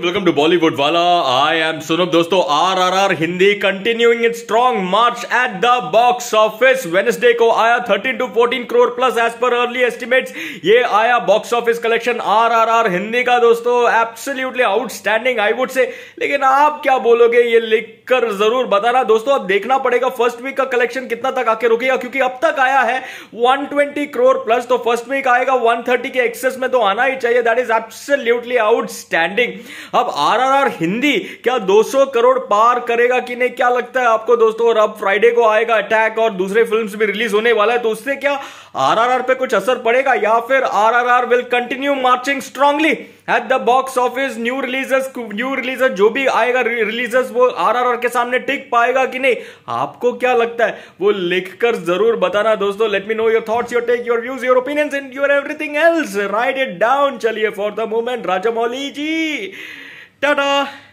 welcome to Bollywood वाला आई am सुनब दोस्तों R R R Hindi continuing its strong march at the box office Wednesday को आया 13 to 14 crore plus as per early estimates ये आया box office collection R R R Hindi का दोस्तों absolutely outstanding I would say लेकिन आप क्या बोलोगे ये लिखकर जरूर बताना दोस्तों अब देखना पड़ेगा फर्स्ट वीक का कलेक्शन कितना तक आके रुकेगा क्योंकि अब तक आया है 120 करोड़ प्लस तो फर्स्ट वीक आएगा 130 के एक्सेस में तो आना ही चाहिए दैट इज एब्सोल्युटली आउटस्टैंडिंग अब आरआरआर हिंदी क्या 200 करोड़ पार करेगा कि नहीं क्या लगता है आपको दोस्तों और अब फ्राइडे को आएगा अटैक और दूसरे फिल्म्स भी रिलीज होने वाला है तो उससे क्या आरआरआर पे कुछ असर पड़ेगा या फिर RRR will continue marching strongly at the box office new releases new releases जो भी आएगा रिलीजेस वो आरआरआर के सामने टिक पाएगा कि नहीं आपको क्या लगता है वो लिखकर जरूर बताना दोस्तों let me know your thoughts your take your views your opinions and your everything else write it down चलिए for the moment Mauli ji Tata